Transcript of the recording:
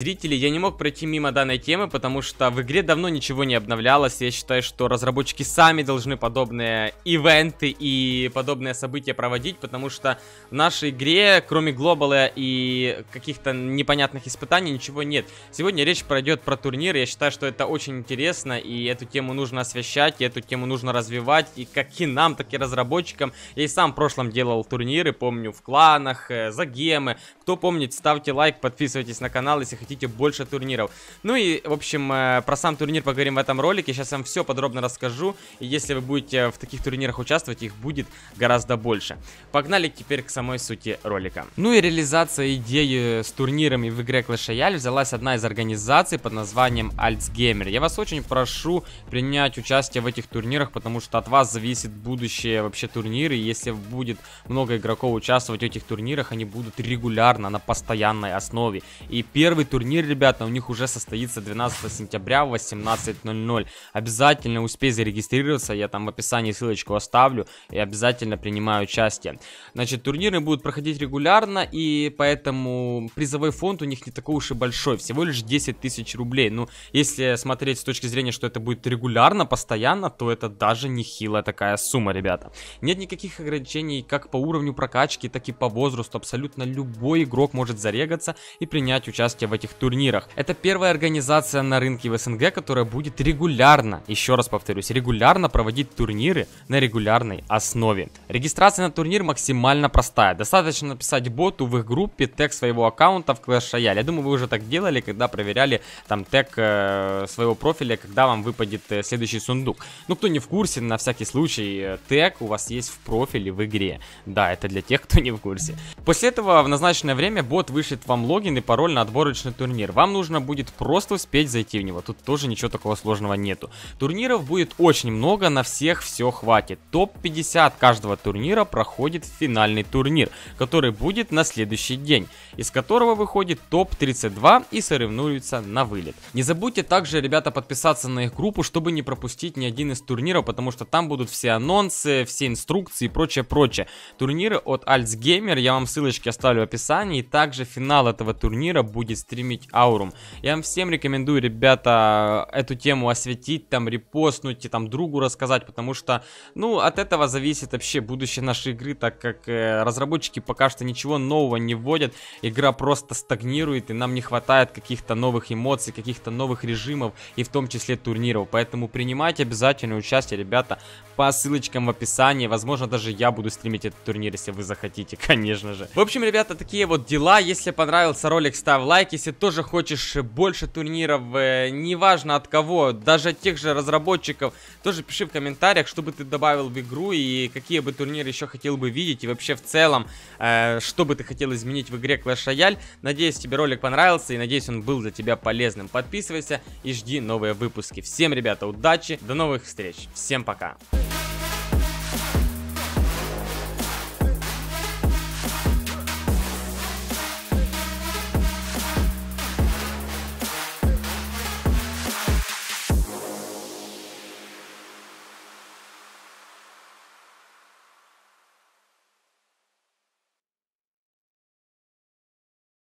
Зрители, я не мог пройти мимо данной темы, потому что в игре давно ничего не обновлялось. Я считаю, что разработчики сами должны подобные ивенты и подобные события проводить, потому что в нашей игре, кроме глобала и каких-то непонятных испытаний, ничего нет. Сегодня речь пройдет про турнир, я считаю, что это очень интересно, и эту тему нужно освещать, и эту тему нужно развивать, и как и нам, так и разработчикам. Я и сам в прошлом делал турниры, помню, в кланах, э, за гемы. Кто помнит, ставьте лайк, подписывайтесь на канал, если хотите хотите больше турниров. Ну и, в общем, э, про сам турнир поговорим в этом ролике. Сейчас я вам все подробно расскажу. И если вы будете в таких турнирах участвовать, их будет гораздо больше. Погнали теперь к самой сути ролика. Ну и реализация идеи с турнирами в игре Clash Royale взялась одна из организаций под названием Altsgamer. Я вас очень прошу принять участие в этих турнирах, потому что от вас зависит будущее вообще турниры. И если будет много игроков участвовать в этих турнирах, они будут регулярно на постоянной основе. И первый турнир турнир, ребята, у них уже состоится 12 сентября в 18.00. Обязательно успей зарегистрироваться, я там в описании ссылочку оставлю и обязательно принимаю участие. Значит, турниры будут проходить регулярно и поэтому призовой фонд у них не такой уж и большой, всего лишь 10 тысяч рублей. Ну, если смотреть с точки зрения, что это будет регулярно, постоянно, то это даже нехилая такая сумма, ребята. Нет никаких ограничений как по уровню прокачки, так и по возрасту. Абсолютно любой игрок может зарегаться и принять участие в этих всяческих турнирах. Это первая организация на рынке в СНГ, которая будет регулярно, еще раз повторюсь, регулярно проводить турниры на регулярной основе. Регистрация на турнир максимально простая. Достаточно написать боту в их группе тег своего аккаунта в Clash Royale. Я думаю, вы уже так делали, когда проверяли там тег э, своего профиля, когда вам выпадет э, следующий сундук. Ну, кто не в курсе, на всякий случай, э, тег у вас есть в профиле в игре. Да, это для тех, кто не в курсе. После этого в назначенное время бот вышлет вам логин и пароль на отборочный турнир. Вам нужно будет просто успеть зайти в него. Тут тоже ничего такого сложного нету. Турниров будет очень много, на всех все хватит. Топ-50 каждого турнира проходит финальный турнир, который будет на следующий день, из которого выходит топ-32 и соревнуются на вылет. Не забудьте также, ребята, подписаться на их группу, чтобы не пропустить ни один из турниров, потому что там будут все анонсы, все инструкции и прочее-прочее. Турниры от Alts Gamer, я вам ссылочки оставлю в описании. Также финал этого турнира будет стримить стримить аурум. Я вам всем рекомендую, ребята, эту тему осветить, там, репостнуть, и там, другу рассказать, потому что, ну, от этого зависит вообще будущее нашей игры, так как э, разработчики пока что ничего нового не вводят, игра просто стагнирует, и нам не хватает каких-то новых эмоций, каких-то новых режимов, и в том числе турниров, поэтому принимайте обязательное участие, ребята, по ссылочкам в описании, возможно, даже я буду стримить этот турнир, если вы захотите, конечно же. В общем, ребята, такие вот дела, если понравился ролик, ставь лайк, если если тоже хочешь больше турниров, э, неважно от кого, даже от тех же разработчиков, тоже пиши в комментариях, что бы ты добавил в игру и какие бы турниры еще хотел бы видеть и вообще в целом, э, что бы ты хотел изменить в игре Clash Royale. Надеюсь, тебе ролик понравился и надеюсь, он был для тебя полезным. Подписывайся и жди новые выпуски. Всем, ребята, удачи, до новых встреч, всем пока! Пока.